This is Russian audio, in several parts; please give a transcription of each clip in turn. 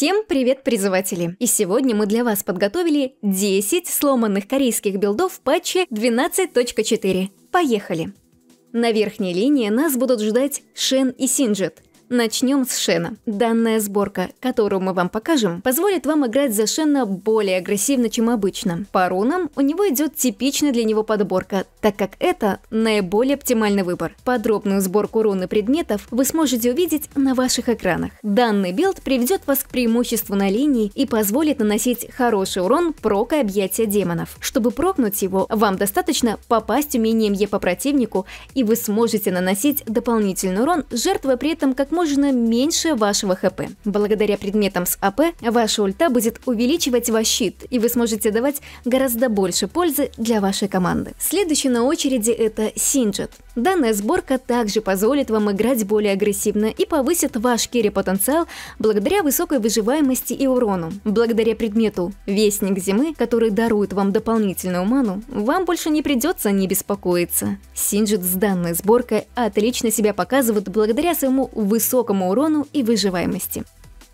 Всем привет, призыватели! И сегодня мы для вас подготовили 10 сломанных корейских билдов в патче 12.4. Поехали! На верхней линии нас будут ждать Шен и Синджет – Начнем с шена. Данная сборка, которую мы вам покажем, позволит вам играть за шена более агрессивно, чем обычно. По рунам у него идет типичная для него подборка, так как это наиболее оптимальный выбор. Подробную сборку рун и предметов вы сможете увидеть на ваших экранах. Данный билд приведет вас к преимуществу на линии и позволит наносить хороший урон прокой объятия демонов. Чтобы прокнуть его, вам достаточно попасть умением Е по противнику, и вы сможете наносить дополнительный урон, жертвуя при этом как можно можно меньше вашего ХП. Благодаря предметам с АП ваша ульта будет увеличивать ваш щит, и вы сможете давать гораздо больше пользы для вашей команды. Следующий на очереди это Синджет. Данная сборка также позволит вам играть более агрессивно и повысит ваш керри потенциал благодаря высокой выживаемости и урону. Благодаря предмету Вестник Зимы, который дарует вам дополнительную ману, вам больше не придется не беспокоиться. Синджет с данной сборкой отлично себя показывает благодаря своему высокому высокому урону и выживаемости.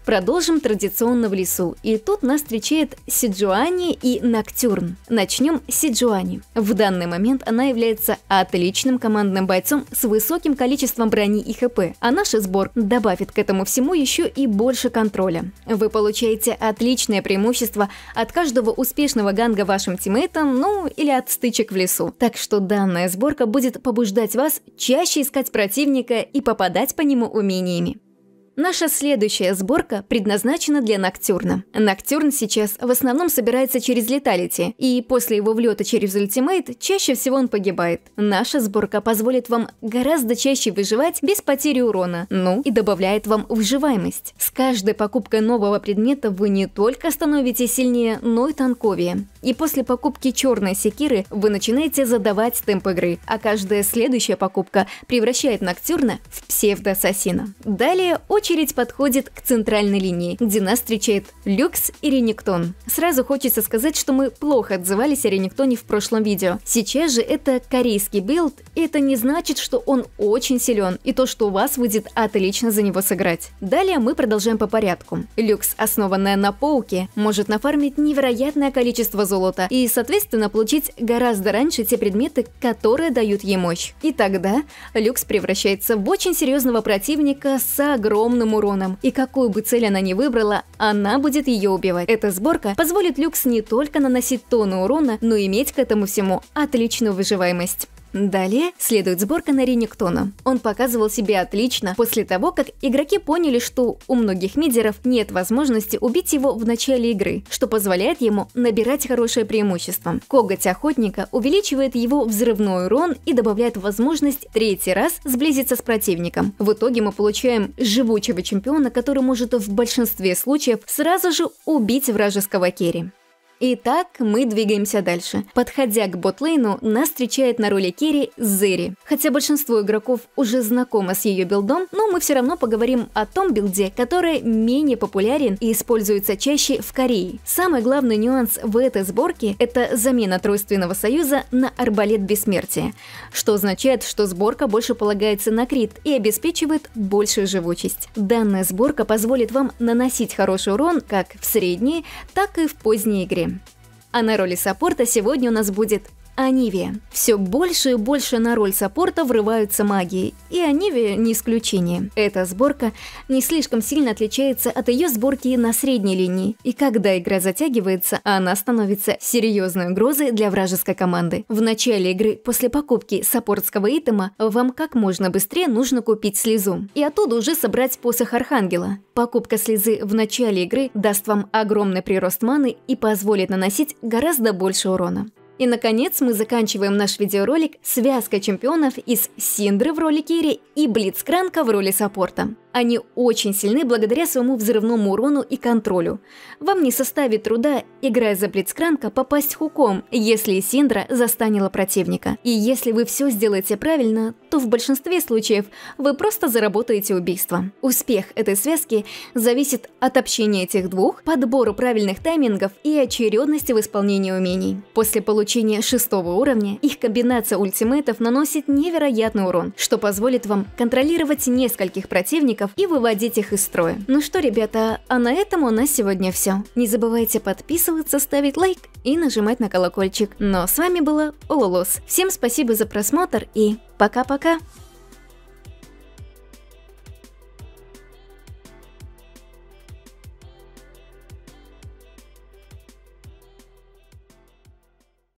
Продолжим традиционно в лесу. И тут нас встречает Сиджуани и Ноктюрн. Начнем с Сиджуани. В данный момент она является отличным командным бойцом с высоким количеством брони и хп, а наш сбор добавит к этому всему еще и больше контроля. Вы получаете отличное преимущество от каждого успешного ганга вашим тиммейтам, ну или от стычек в лесу. Так что данная сборка будет побуждать вас чаще искать противника и попадать по нему умениями. Наша следующая сборка предназначена для Ноктюрна. Ноктюрн сейчас в основном собирается через Леталити, и после его влета через Ультимейт чаще всего он погибает. Наша сборка позволит вам гораздо чаще выживать без потери урона, ну и добавляет вам выживаемость. С каждой покупкой нового предмета вы не только становитесь сильнее, но и танковее. И после покупки черной секиры вы начинаете задавать темп игры, а каждая следующая покупка превращает Ноктюрна в псевдоассасина. Далее очень очередь, подходит к центральной линии, где нас встречает Люкс и Рениктон. Сразу хочется сказать, что мы плохо отзывались о Рениктоне в прошлом видео. Сейчас же это корейский билд, и это не значит, что он очень силен, и то, что у вас выйдет отлично за него сыграть. Далее мы продолжаем по порядку. Люкс, основанная на пауке, может нафармить невероятное количество золота и, соответственно, получить гораздо раньше те предметы, которые дают ей мощь. И тогда Люкс превращается в очень серьезного противника с огромным огромным уроном, и какую бы цель она ни выбрала, она будет ее убивать. Эта сборка позволит Люкс не только наносить тонны урона, но и иметь к этому всему отличную выживаемость. Далее следует сборка на Рениктона. Он показывал себя отлично после того, как игроки поняли, что у многих мидеров нет возможности убить его в начале игры, что позволяет ему набирать хорошее преимущество. Коготь охотника увеличивает его взрывной урон и добавляет возможность третий раз сблизиться с противником. В итоге мы получаем живучего чемпиона, который может в большинстве случаев сразу же убить вражеского керри. Итак, мы двигаемся дальше. Подходя к ботлейну, нас встречает на роли Керри Зери. Хотя большинство игроков уже знакомо с ее билдом, но мы все равно поговорим о том билде, который менее популярен и используется чаще в Корее. Самый главный нюанс в этой сборке – это замена Тройственного Союза на арбалет бессмертия, что означает, что сборка больше полагается на крит и обеспечивает большую живучесть. Данная сборка позволит вам наносить хороший урон как в средней, так и в поздней игре. А на роли саппорта сегодня у нас будет Анивия. Все больше и больше на роль саппорта врываются маги, и Анивия не исключение. Эта сборка не слишком сильно отличается от ее сборки на средней линии, и когда игра затягивается, она становится серьезной угрозой для вражеской команды. В начале игры, после покупки саппортского итема, вам как можно быстрее нужно купить слезу, и оттуда уже собрать посох Архангела. Покупка слезы в начале игры даст вам огромный прирост маны и позволит наносить гораздо больше урона. И, наконец, мы заканчиваем наш видеоролик связка чемпионов из Синдры в роли Кири и Блицкранка в роли саппорта. Они очень сильны благодаря своему взрывному урону и контролю. Вам не составит труда, играя за Блицкранка, попасть хуком, если Синдра застанила противника. И если вы все сделаете правильно, то в большинстве случаев вы просто заработаете убийство. Успех этой связки зависит от общения этих двух, подбору правильных таймингов и очередности в исполнении умений. После получения шестого уровня их комбинация ультиметов наносит невероятный урон, что позволит вам контролировать нескольких противников датчиков и выводить их из строя. Ну что, ребята, а на этом у нас сегодня все. Не забывайте подписываться, ставить лайк и нажимать на колокольчик. Но ну, а с вами была Ололос. Всем спасибо за просмотр и пока-пока!